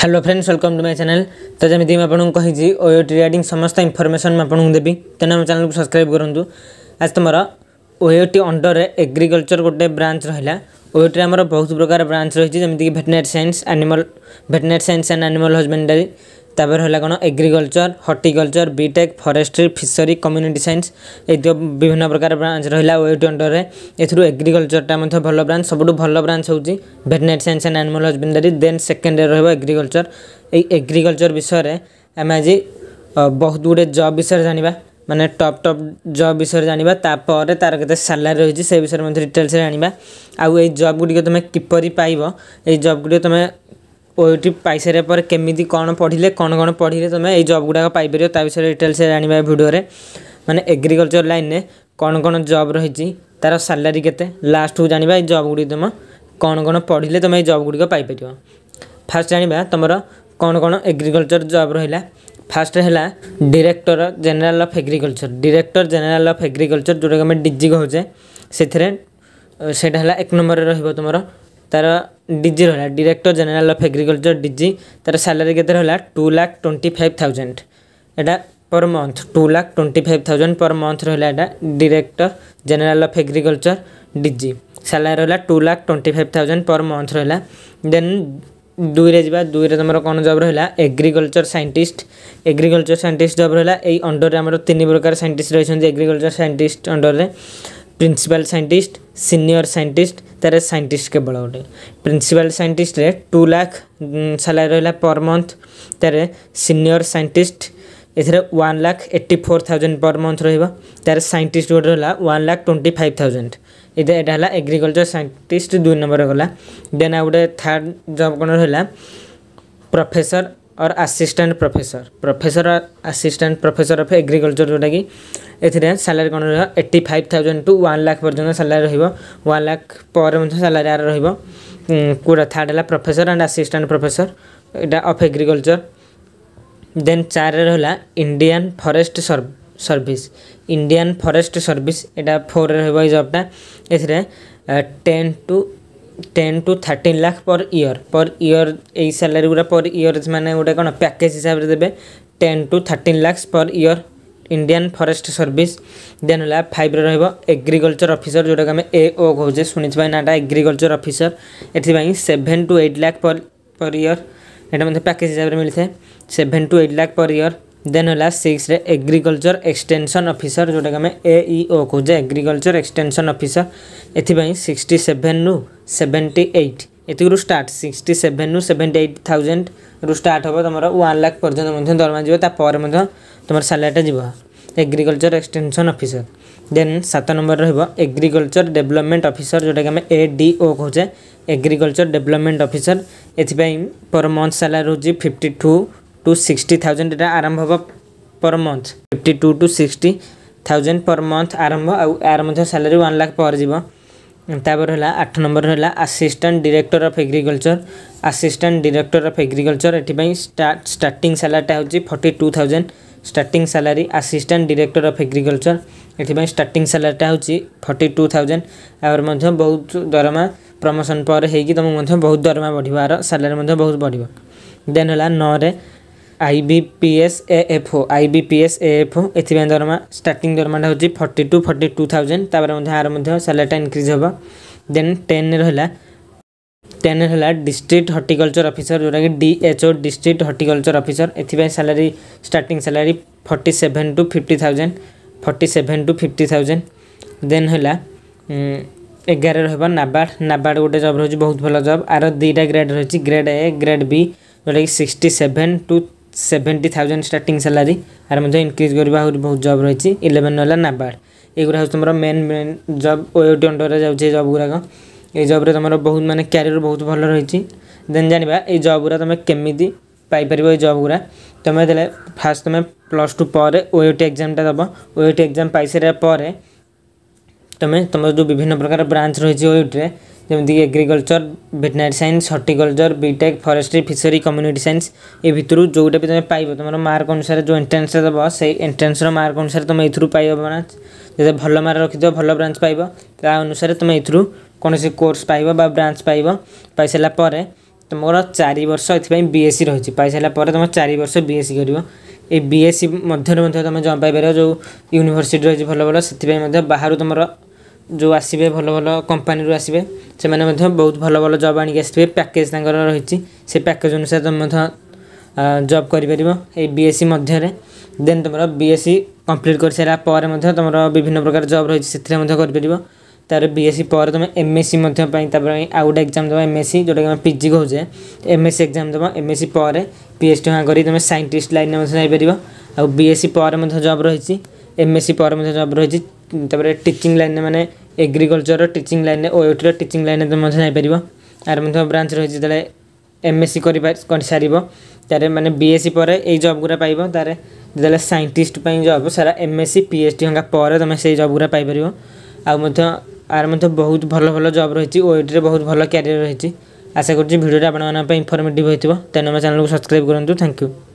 hello friends welcome to my channel তো যেমি মু আপনার কী ওএটি রিগার্ডিং সমস্ত ইনফরমেসন আপনার দেবি তেমন আমার চ্যানেল সবসক্রাইব করতু আজ তোমার ওএটি অন্ডরে এগ্রিকলচর গোটে ব্রাঞ্চ রহিলা ওএটি আমার বহু প্রকার ব্রাঞ্চ রয়েছে যেমিকি veterinary science animal veterinary science and animal husbandry তারপর হল কোণ agriculture horticulture BTech forestry fishery community science এই বিভিন্ন প্রকার ব্রাঞ্চ রহিলা ওয়েট অন্ডরে এথর এগ্রিকলচরটা মধ্যে ভালো ব্রাঞ্চ সবুঠু ভালো ব্রাঞ্চ হচ্ছে veterinary science and animal husbandry then সেকেন্ডরে রহব এগ্রিকলচর এই এগ্রিকলচর বিষয়ে আমি আজ ବହୁତ ଗୁଡ଼ିଏ ଜବ୍ ବିଷୟରେ ଜାଣିବା ମାନେ ଟପ୍ ଟପ୍ ଜବ୍ ବିଷୟରେ ଜାଣିବା ତାପରେ ତା'ର କେତେ ସାଲାରୀ ରହିଛି ସେ ବିଷୟରେ ମଧ୍ୟ ଡିଟେଲ୍ସରେ ଜାଣିବା ଆଉ ଏଇ ଜବ୍ ଗୁଡ଼ିକ ତୁମେ କିପରି ପାଇବ ଏଇ ଜବ୍ ଗୁଡ଼ିକ ତୁମେ ওইটি ପାଇସାରିବା ପରେ କେମିତି କ'ଣ ପଢ଼ିଲେ କ'ଣ କ'ଣ ପଢ଼ିଲେ ତୁମେ ଏଇ ଜବ୍ ଗୁଡ଼ାକ ପାଇପାରିବ ତା ବିଷୟରେ ଡିଟେଲ୍ସରେ ଜାଣିବା ଏ ଭିଡ଼ିଓରେ ମାନେ ଏଗ୍ରିକଲଚର ଲାଇନ୍ରେ କ'ଣ କ'ଣ ଜବ୍ ରହିଛି ତା'ର ସାଲାରୀ କେତେ ଲାଷ୍ଟକୁ ଜାଣିବା ଏଇ ଜବ୍ ଗୁଡ଼ିକ ତୁମ କ'ଣ କ'ଣ ପଢ଼ିଲେ ତୁମେ ଏଇ ଜବ୍ ଗୁଡ଼ିକ ପାଇପାରିବ ଫାଷ୍ଟ ଜାଣିବା ତୁମର କ'ଣ କ'ଣ ଏଗ୍ରିକଲଚର ଜବ୍ ରହିଲା ଫାଷ୍ଟ ହେଲା director general of agriculture director general of agriculture ଯେଉଁଟାକି ଆମେ ଡିଜି କହୁଛେ ସେଥିରେ ସେଇଟା ହେଲା ଏକ ନମ୍ବରରେ ରହିବ ତୁମର ତାର ଡିଜି ରହିଲା director general of agriculture DG ତାର ସାଲାରୀ କେତେ ରହିଲା two lakh twenty five thousand ଏଇଟା per month two lakh twenty five thousand per month ରହିଲା ଏଇଟା director general of agriculture DG salary ରହିଲା two lakh twenty five thousand per month ରହିଲା then ଦୁଇରେ ଯିବା ଦୁଇରେ ତୁମର କ'ଣ ଜବ୍ ରହିଲା agriculture scientist agriculture scientist job ରହିଲା ଏଇ ଅଣ୍ଡରରେ ଆମର ତିନି ପ୍ରକାର ସାଇଣ୍ଟିଷ୍ଟ ରହିଛନ୍ତି ଏଗ୍ରିକଲଚର ସାଇଣ୍ଟିଷ୍ଟ ଅଣ୍ଡରରେ ପ୍ରିନ୍ସିପାଲ ସାଇଣ୍ଟିଷ୍ଟ ସିନିୟର ସାଇଣ୍ଟିଷ୍ଟ ତେରେ ସାଇଣ୍ଟିଷ୍ଟ କେବଳ ଗୋଟେ ପ୍ରିନ୍ସିପାଲ୍ ସାଇଣ୍ଟିଷ୍ଟରେ ଟୁ ଲାଖ୍ ସାଲାରି ରହିଲା ପର୍ ମନ୍ଥ ତାରେ ସିନିୟର୍ ସାଇଣ୍ଟିଷ୍ଟ ଏଥିରେ one lakh eighty four thousand per month ରହିବ ତାର ସାଇଣ୍ଟିଷ୍ଟ ଗୋଟେ ରହିଲା one lakh twenty five thousand ଏଇଟା ଏଇଟା ହେଲା ଏଗ୍ରିକଲଚର୍ ସାଇଣ୍ଟିଷ୍ଟ ଦୁଇ ନମ୍ବର ଗଲା ଦେନ୍ ଆଉ ଗୋଟେ ଥାର୍ଡ଼ ଜବ୍ କ'ଣ ରହିଲା ପ୍ରଫେସର और assistant professor professor assistant professor of agriculture ଯେଉଁଟାକି ଏଥିରେ ସାଲାରୀ କ'ଣ ରହିବ eighty five thousand to one lakh ପର୍ଯ୍ୟନ୍ତ ସାଲାରୀ ରହିବ ୱାନ୍ ଲାଖ୍ ପରେ ମଧ୍ୟ ସାଲାରୀ ଆର ରହିବ କେଉଁଟା ଥାର୍ଡ଼ ହେଲା ପ୍ରଫେସର ଆଣ୍ଡ ଆସିଷ୍ଟାଣ୍ଟ ପ୍ରଫେସର ଏଇଟା ଅଫ୍ ଏଗ୍ରିକଲଚର ଦେନ୍ ଚାରିରେ ରହିଲା Indian forest service Indian forest service ଏଇଟା ଫୋର୍ରେ ରହିବ ଏଇ ଜବ୍ଟା ଏଥିରେ ten to ten to thirteen lakh per year পর ইয়র এই স্যালারি গুড়া পর ইয়র মানে গোটে কোণ প্যাকেজ হিসাবে দেবে ten to thirteen lakhs per year Indian forest service then হল ফাইভরে রহব এগ্রিকলচর অফিসর যেটাকে আমি এ ও কৌছে শুনেছি নাটা এগ্রিকলচর অফিসর এথিপাই seven to eight lakh per per year এটা মধ্যে প্যাকেজ হিসাবে মিলিথায় seven to eight lakh per year ଦେନ୍ ହେଲା ସିକ୍ସରେ ଏଗ୍ରିକଲଚର ଏକ୍ସଟେନସନ୍ ଅଫିସର ଯେଉଁଟାକି ଆମେ ଏଇଓ କହୁଛେ ଏଗ୍ରିକଲଚର ଏକ୍ସଟେନସନ୍ ଅଫିସର ଏଥିପାଇଁ ସିକ୍ସଟି ସେଭେନ୍ରୁ ସେଭେଣ୍ଟି ଏଇଟ୍ ଏତିକିରୁ ଷ୍ଟାର୍ଟ ସିକ୍ସଟି ସେଭେନ୍ରୁ ସେଭେଣ୍ଟି ଏଇଟ୍ ଥାଉଜେଣ୍ଡରୁ ଷ୍ଟାର୍ଟ ହେବ ତୁମର ୱାନ୍ ଲାଖ୍ ପର୍ଯ୍ୟନ୍ତ ମଧ୍ୟ ଦରମା ଯିବ ତାପରେ ମଧ୍ୟ ତୁମର ସାଲାରୀଟା ଯିବ ଏଗ୍ରିକଲଚର ଏକ୍ସଟେନସନ୍ ଅଫିସର ଦେନ୍ ସାତ ନମ୍ବର ରହିବ ଏଗ୍ରିକଲଚର ଡେଭଲପମେଣ୍ଟ ଅଫିସର ଯେଉଁଟାକି ଆମେ ଏ ଡି ଓ କହୁଛେ ଏଗ୍ରିକଲଚର ଡେଭଲପମେଣ୍ଟ ଅଫିସର ଏଥିପାଇଁ ପର ମନ୍ଥ ସାଲାରୀ ରହୁଛି fifty to to sixty thousand এটা আরম্ভ হব per month fifty to to sixty thousand per month ଆରମ୍ଭ ଆଉ ଆର ମଧ୍ୟ ସାଲାରୀ ୱାନ୍ ଲାଖ୍ ପହଞ୍ଚିବ ତାପରେ ହେଲା ଆଠ ନମ୍ବର ହେଲା assistant director of agriculture assistant director of agriculture ଏଥିପାଇଁ ଷ୍ଟାର୍ଟିଂ ସାଲାରୀଟା ହେଉଛି forty two thousand starting salary assistant director of agriculture ଏଥିପାଇଁ ଷ୍ଟାର୍ଟିଂ ସାଲାରୀଟା ହେଉଛି ଫର୍ଟି ଟୁ ଥାଉଜେଣ୍ଡ ଆହୁରି ମଧ୍ୟ ବହୁତ ଦରମା ପ୍ରମୋସନ୍ ପରେ ହେଇକି ତୁମକୁ ମଧ୍ୟ ବହୁତ ଦରମା ବଢ଼ିବ ଆର ସାଲାରୀ ମଧ୍ୟ ବହୁତ ବଢ଼ିବ ଦେନ୍ ହେଲା ନଅରେ I B P S A F O I B P S A F O ଏଥିପାଇଁ ଦରମା ଷ୍ଟାର୍ଟିଂ ଦରମାଟା ହେଉଛି forty two forty two thousand ତାପରେ ମଧ୍ୟ ଆର ମଧ୍ୟ ସାଲାରୀଟା ଇନକ୍ରିଜ୍ ହେବ ଦେନ୍ ଟେନ୍ରେ ରହିଲା ଟେନ୍ରେ ହେଲା ଡିଷ୍ଟ୍ରିକ୍ଟ ହର୍ଟିକଲଚର ଅଫିସର ଯେଉଁଟାକି ଡିଏଚ୍ଓ ଡିଷ୍ଟ୍ରିକ୍ଟ ହର୍ଟିକଲଚର ଅଫିସର ଏଥିପାଇଁ salary starting salary forty seven to fifty thousand forty seven to fifty thousand then ହେଲା ଏଗାର ରହିବ ନାବାର୍ଡ଼ ନାବାର୍ଡ଼ ଗୋଟେ ଜବ୍ ରହୁଛି ବହୁତ ଭଲ ଜବ୍ ଆର ଦୁଇଟା ଗ୍ରେଡ୍ ରହିଛି ଗ୍ରେଡ୍ ଏ ଗ୍ରେଡ୍ ବି ଯେଉଁଟାକି sixty seven to seventy thousand starting salary আর মধ্যে ইনক্রিজ করবা আহরি বহুত জব রয়েছে ইলেভেন হল নাবার্ড এইগুলা হচ্ছে তোমার মেন মেন জব ওয়েটি অন্ডরে যাচ্ছে এই জব গুড়াক এই জব্রে তোমার বহুত মানে ক্যারিয়র বহুত ভালো রয়েছে দেন জানিবা এই জব গুড়া তুমি কেমিতি পাইপারিব এই জব গুড়া তুমি দেলে ফার্স্ট তুমি প্লস টু পরে ওয়েটি এক্সামটা দেব ওয়েটি এক্সাম পাইসারা পরে তুমি তোমার যে বিভিন্ন প্রকার ব্রাঞ্চ রয়েছে ওয়েটিরে ଯେମିତିକି agriculture veterinary science horticulture B Tech forestry fishery community science ଏ ଭିତରୁ ଯେଉଁଟା ବି ତୁମେ ପାଇବ ତୁମର ମାର୍କ ଅନୁସାରେ ଯେଉଁ ଏଣ୍ଟ୍ରାନ୍ସ ଦେବ ସେଇ ଏଣ୍ଟ୍ରାନ୍ସର ମାର୍କ ଅନୁସାରେ ତୁମେ ଏଥିରୁ ପାଇବ ବ୍ରାଞ୍ଚ ଯଦି ଭଲ ମାର୍କ ରଖିଥିବ ଭଲ ବ୍ରାଞ୍ଚ ପାଇବ ତା ଅନୁସାରେ ତୁମେ ଏଥିରୁ କୌଣସି କୋର୍ସ ପାଇବ ବା ବ୍ରାଞ୍ଚ ପାଇବ ପାଇସାରିଲା ପରେ ତୁମର ଚାରି ବର୍ଷ ଏଥିପାଇଁ ବି ଏସ୍ ସି ରହିଛି ପାଇସାରିଲା ପରେ ତୁମେ ଚାରି ବର୍ଷ ବି ଏସ୍ ସି କରିବ এই বিএসসি ମଧ୍ୟରେ ମଧ୍ୟ ତୁମେ জব ପାଇପାରିବ ଯେଉଁ ୟୁନିଭର୍ସିଟି ରହିଛି ଭଲ ଭଲ ସେଥିପାଇଁ ମଧ୍ୟ ବାହାରୁ ତୁମର ଯେଉଁ ଆସିବେ ଭଲ ଭଲ କମ୍ପାନୀରୁ ଆସିବେ ସେମାନେ ମଧ୍ୟ ବହୁତ ଭଲ ଭଲ ଜବ୍ ଆଣିକି ଆସିଥିବେ ପ୍ୟାକେଜ୍ ତାଙ୍କର ରହିଛି ସେ ପ୍ୟାକେଜ୍ ଅନୁସାରେ ତୁମେ ମଧ୍ୟ ଜବ୍ କରିପାରିବ ଏଇ ବି ଏସ୍ ସି ମଧ୍ୟରେ ଦେନ୍ ତୁମର ବି ଏସ୍ ସି କମ୍ପ୍ଲିଟ୍ କରିସାରିଲା ପରେ ମଧ୍ୟ ତୁମର ବିଭିନ୍ନ ପ୍ରକାର ଜବ୍ ରହିଛି ସେଥିରେ ମଧ୍ୟ କରିପାରିବ ତାର ବି ଏସ୍ ସି ପରେ ତୁମେ ଏମ୍ ଏସ୍ ସି ମଧ୍ୟ ପାଇଁ ତା'ପରେ ଆଉ ଗୋଟେ ଏକ୍ଜାମ୍ ଦେବ ଏମ୍ ଏସ୍ ସି ଯେଉଁଟାକି ଆମେ ପିଜି କହୁଛେ ଏମ୍ ଏସ୍ ସି ଏକ୍ଜାମ୍ ଦେବ ଏମ୍ ଏସ୍ ସି ପରେ ପି ଏଚ୍ ଡି ହଁ କରି ତୁମେ ସାଇଣ୍ଟିଷ୍ଟ ଲାଇନ୍ରେ ମଧ୍ୟ ଯାଇପାରିବ ଆଉ ବି ଏସ୍ ସି ପରେ ମଧ୍ୟ ଜବ୍ ରହିଛି ଏମ୍ ଏସ୍ ସି ପରେ ମଧ୍ୟ ଜବ୍ ରହିଛି ତାପରେ ଟିଚିଂ ଲାଇନ୍ରେ ମାନେ ଏଗ୍ରିକଲଚର୍ର ଟିଚିଂ ଲାଇନ୍ରେ ଓଏଟିର ଟିଚିଂ ଲାଇନ୍ରେ ତୁମେ ମଧ୍ୟ ଯାଇପାରିବ ଆର ମଧ୍ୟ ବ୍ରାଞ୍ଚ ରହିଛି ଯେତେବେଳେ ଏମ୍ ଏସ୍ ସି କରିସାରିବ ତାରେ ମାନେ ବି ଏସ୍ ସି ପରେ ଏଇ ଜବ୍ ଗୁଡ଼ା ପାଇବ ତାରେ ଯେତେବେଳେ ସାଇଣ୍ଟିଷ୍ଟ ପାଇଁ ଜବ୍ ସାରା M S C P H D ହଙ୍କା ପରେ ତୁମେ ସେଇ ଜବ୍ ଗୁଡ଼ା ପାଇପାରିବ ଆଉ ମଧ୍ୟ ଆର ମଧ୍ୟ ବହୁତ ଭଲ ଭଲ ଜବ୍ ରହିଛି ଓଏଟିରେ ବହୁତ ଭଲ କ୍ୟାରିୟର ରହିଛି ଆଶା କରୁଛି ଭିଡ଼ିଓଟା ଆପଣମାନଙ୍କ ପାଇଁ ଇନଫର୍ମେଟିଭ୍ ହୋଇଥିବ ତେଣୁ ଆମ ଚ୍ୟାନେଲକୁ ସବସ୍କ୍ରାଇବ୍ କରନ୍ତୁ ଥ୍ୟାଙ୍କ ୟୁ